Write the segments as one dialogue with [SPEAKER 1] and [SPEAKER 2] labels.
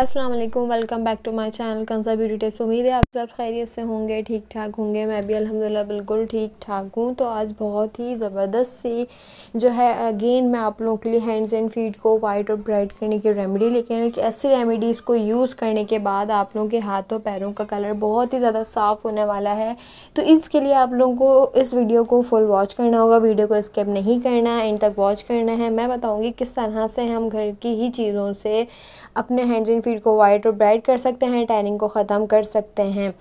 [SPEAKER 1] अस्सलाम वालेकुम welcome back to my channel Kansa beauty tips उम्मीद है आप सब खैरियत से होंगे ठीक ठाक होंगे मैं भी अल्हम्दुलिल्लाह बिल्कुल ठीक ठाक हूँ तो आज बहुत ही ज़बरदस्त सी जो है अगेन मैं आप लोगों के लिए हैंड्स एंड फीट को वाइट और ब्राइट करने की रेमेडी लेके आई कि ऐसी रेमेडीज़ को यूज़ करने के बाद आप लोगों के हाथों पैरों का कलर बहुत ही ज़्यादा साफ़ होने वाला है तो इसके लिए आप लोगों को इस वीडियो को फुल वॉच करना होगा वीडियो को स्किप नहीं करना है एंड तक वॉच करना है मैं बताऊँगी किस तरह से हम घर की ही चीज़ों से अपने हैंड्स एंड तस्वीर को वाइट और ब्राइट कर सकते हैं टैनिंग को ख़त्म कर सकते हैं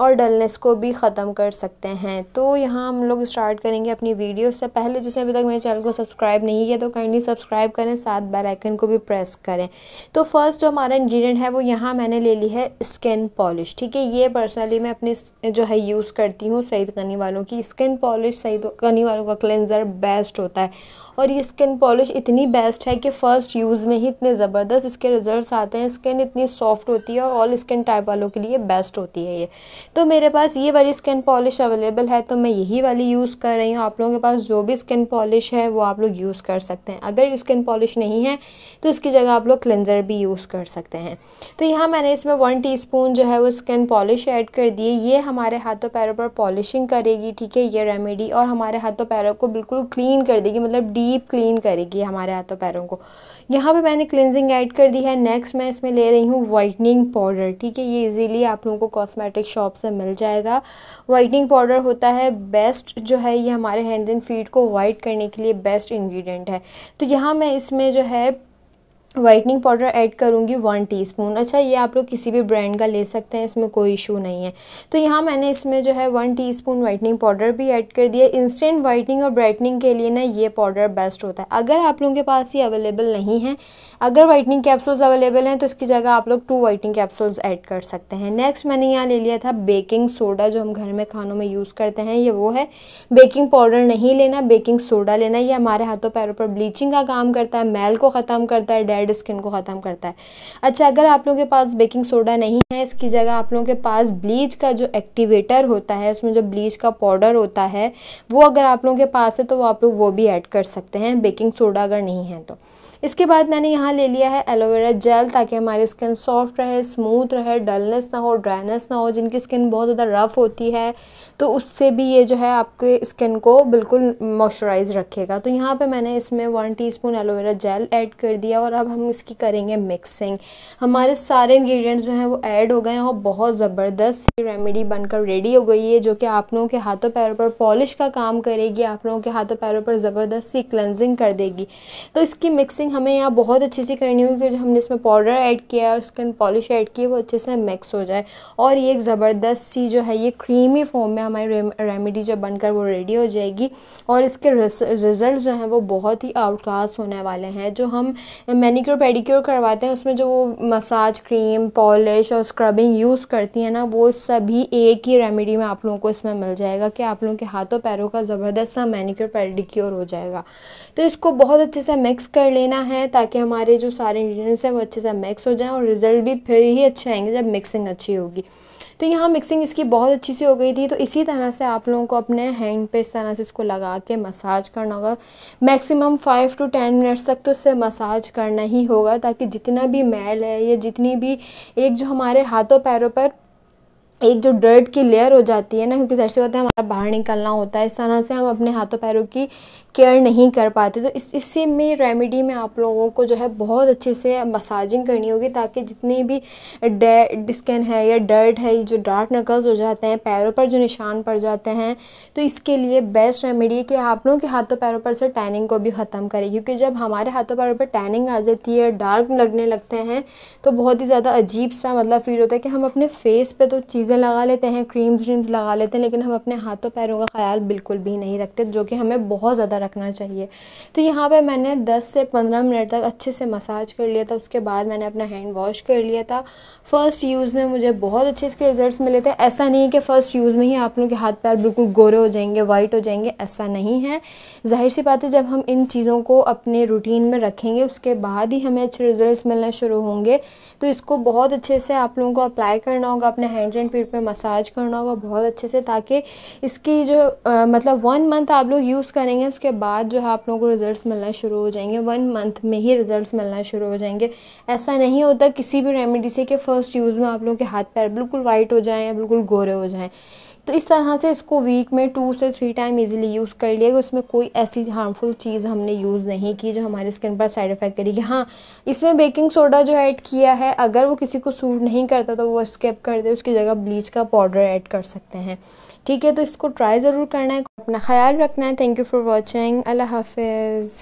[SPEAKER 1] और डलनेस को भी ख़त्म कर सकते हैं तो यहाँ हम लोग स्टार्ट करेंगे अपनी वीडियो से पहले जिसने अभी तक मेरे चैनल को सब्सक्राइब नहीं किया तो काइंडली सब्सक्राइब करें साथ बेलाइकन को भी प्रेस करें तो फर्स्ट जो हमारा इन्ग्रीडियंट है वो यहाँ मैंने ले ली है स्किन पॉलिश ठीक है ये पर्सनली मैं अपनी जो है यूज़ करती हूँ सईद कनी वालों की स्किन पॉलिश सईद कनी वालों का क्लेंज़र बेस्ट होता है और ये स्किन पॉलिश इतनी बेस्ट है कि फ़र्स्ट यूज़ में ही इतने ज़बरदस्त इसके रिजल्ट आते हैं स्किन स्किन इतनी सॉफ्ट होती है और ऑल स्किन टाइप वालों के लिए बेस्ट होती है ये तो मेरे पास ये वाली स्किन पॉलिश अवेलेबल है तो मैं यही वाली यूज़ कर रही हूँ आप लोगों के पास जो भी स्किन पॉलिश है वो आप लोग यूज़ कर सकते हैं अगर स्किन पॉलिश नहीं है तो इसकी जगह आप लोग क्लेंजर भी यूज़ कर सकते हैं तो यहाँ मैंने इसमें वन टी जो है वो स्किन पॉलिश ऐड कर दिए ये हमारे हाथों पैरों पर पॉलिशिंग करेगी ठीक है ये रेमेडी और हमारे हाथों पैरों को बिल्कुल क्लीन कर देगी मतलब डीप क्लीन करेगी हमारे हाथों पैरों को यहाँ पे मैंने क्लिनजिंग ऐड कर दी है नेक्स्ट मैं इसमें ले रही हूँ वाइटनिंग पाउडर ठीक है ये इजीली आप लोगों को कॉस्मेटिक शॉप से मिल जाएगा वाइटनिंग पाउडर होता है बेस्ट जो है ये हमारे हैंड एंड फीट को वाइट करने के लिए बेस्ट इन्ग्रीडियंट है तो यहाँ मैं इसमें जो है वाइटनिंग पाउडर ऐड करूँगी वन टीस्पून अच्छा ये आप लोग किसी भी ब्रांड का ले सकते हैं इसमें कोई इशू नहीं है तो यहाँ मैंने इसमें जो है वन टीस्पून वाइटनिंग पाउडर भी ऐड कर दिया इंस्टेंट वाइटनिंग और ब्राइटनिंग के लिए ना ये पाउडर बेस्ट होता है अगर आप लोगों के पास ये अवेलेबल नहीं है अगर वाइटनिंग कैप्सूल्स अवेलेबल हैं तो इसकी जगह आप लोग टू वाइटनिंग कैप्सूल्स ऐड कर सकते हैं नेक्स्ट मैंने यहाँ ले लिया था बेकिंग सोडा जो हम घर में खानों में यूज़ करते हैं ये वो है बेकिंग पाउडर नहीं लेना बेकिंग सोडा लेना ये हमारे हाथों पैरों पर ब्लीचिंग का काम करता है मैल को ख़त्म करता है डेड स्किन को ख़त्म करता है अच्छा अगर आप लोगों के पास बेकिंग सोडा नहीं है इसकी जगह आप लोगों के पास ब्लीच का जो एक्टिवेटर होता है उसमें जो ब्लीच का पाउडर होता है वो अगर आप लोगों के पास है तो आप लोग वो भी ऐड कर सकते हैं बेकिंग सोडा अगर नहीं है तो इसके बाद मैंने यहाँ ले लिया है एलोवेरा जेल ताकि हमारी स्किन सॉफ्ट रहे स्मूथ रहे डलनेस ना हो ड्राइनेस ना हो जिनकी स्किन बहुत ज़्यादा रफ़ होती है तो उससे भी ये जो है आपके स्किन को बिल्कुल मॉइस्चराइज रखेगा तो यहाँ पे मैंने इसमें one teaspoon aloe vera gel add कर दिया और अब अब हम इसकी करेंगे मिक्सिंग हमारे सारे इंग्रेडिएंट्स जो हैं वो ऐड हो गए हैं और बहुत ज़बरदस्त रेमेडी बनकर रेडी हो गई है जो कि आप लोगों के हाथों पैरों पर पॉलिश का काम करेगी आप लोगों के हाथों पैरों पर ज़बरदस्त सी क्लेंजिंग कर देगी तो इसकी मिक्सिंग हमें यहाँ बहुत अच्छी से करनी होगी क्योंकि हमने इसमें पाउडर ऐड किया और स्किन पॉलिश ऐड की वो अच्छे से मिक्स हो जाए और ये एक ज़बरदस्त सी जो है ये क्रीमी फॉर्म में हमारी रेमेडी जो बनकर वो रेडी हो जाएगी और इसके रिजल्ट जो हैं वो बहुत ही आउट क्लास होने वाले हैं जो हम मैंने मैनिक्योर पेडिक्योर करवाते हैं उसमें जो वो मसाज क्रीम पॉलिश और स्क्रबिंग यूज़ करती हैं ना वो सभी एक ही रेमेडी में आप लोगों को इसमें मिल जाएगा कि आप लोगों के हाथों पैरों का ज़बरदस्त सा मैनिक्योर पेडिक्योर हो जाएगा तो इसको बहुत अच्छे से मिक्स कर लेना है ताकि हमारे जो सारे इंग्रीडियंट्स हैं वो अच्छे से मिक्स हो जाएँ और रिज़ल्ट भी फिर ही अच्छे आएंगे जब मिक्सिंग अच्छी होगी तो यहाँ मिक्सिंग इसकी बहुत अच्छी सी हो गई थी तो इसी तरह से आप लोगों को अपने हैंड पे इस तरह से इसको लगा के मसाज करना होगा maximum five to ten minutes तक तो इससे मसाज करना ही होगा ताकि जितना भी मैल है या जितनी भी एक जो हमारे हाथों पैरों पर एक जो डर्ट की लेयर हो जाती है ना क्योंकि जैसे होता है हमारा बाहर निकलना होता है इस तरह से हम अपने हाथों पैरों की केयर नहीं कर पाते तो इस इसी में रेमेडी में आप लोगों को जो है बहुत अच्छे से मसाजिंग करनी होगी ताकि जितनी भी स्किन है या डर्ट है जो डार्क नकल्स हो जाते हैं पैरों पर जो निशान पड़ जाते हैं तो इसके लिए बेस्ट रेमेडी है कि आप लोगों के हाथों पैरों पर से टैनिंग को भी ख़त्म करें क्योंकि जब हमारे हाथों पैरों पर टैनिंग आ जाती है डार्क लगने लगते हैं तो बहुत ही ज़्यादा अजीब सा मतलब फील होता है कि हम अपने फेस पर तो चीज़ें लगा लेते हैं क्रीम्स व्रीम्स लगा लेते हैं लेकिन हम अपने हाथों पैरों का ख्याल बिल्कुल भी नहीं रखते जो कि हमें बहुत ज़्यादा रखना चाहिए तो यहाँ पर मैंने दस से पंद्रह मिनट तक अच्छे से मसाज कर लिया था उसके बाद मैंने अपना हैंड वॉश कर लिया था फ़र्स्ट यूज़ में मुझे बहुत अच्छे इसके रिज़ल्ट मिले थे ऐसा नहीं कि फ़र्स्ट यूज़ में ही आप लोग के हाथ पैर बिल्कुल गोरे हो जाएंगे वाइट हो जाएंगे ऐसा नहीं है जाहिर सी बात है जब हम इन चीज़ों को अपने रूटीन में रखेंगे उसके बाद ही हमें अच्छे रिज़ल्ट मिलना शुरू होंगे तो इसको बहुत अच्छे से आप लोगों को अप्लाई करना होगा अपने हैंड्स हैंड पीठ पे मसाज करना होगा बहुत अच्छे से ताकि इसकी जो आ, मतलब वन मंथ आप लोग यूज़ करेंगे उसके बाद जो है आप लोगों को रिज़ल्ट मिलना शुरू हो जाएंगे वन मंथ में ही रिज़ल्ट मिलना शुरू हो जाएंगे ऐसा नहीं होता किसी भी रेमेडी से कि फ़र्स्ट यूज़ में आप लोगों के हाथ पैर बिल्कुल वाइट हो जाएँ बिल्कुल गोरे हो जाएँ तो इस तरह से इसको वीक में टू से थ्री टाइम इजीली यूज़ कर लिया उसमें कोई ऐसी हार्मफुल चीज़ हमने यूज़ नहीं की जो हमारे स्किन पर साइड इफ़ेक्ट करेगी हाँ इसमें बेकिंग सोडा जो ऐड किया है अगर वो किसी को सूट नहीं करता तो वो स्केप कर दे उसकी जगह ब्लीच का पाउडर ऐड कर सकते हैं ठीक है तो इसको ट्राई ज़रूर करना है अपना ख्याल रखना है थैंक यू फॉर वॉचिंग अल्लाह हाफिज़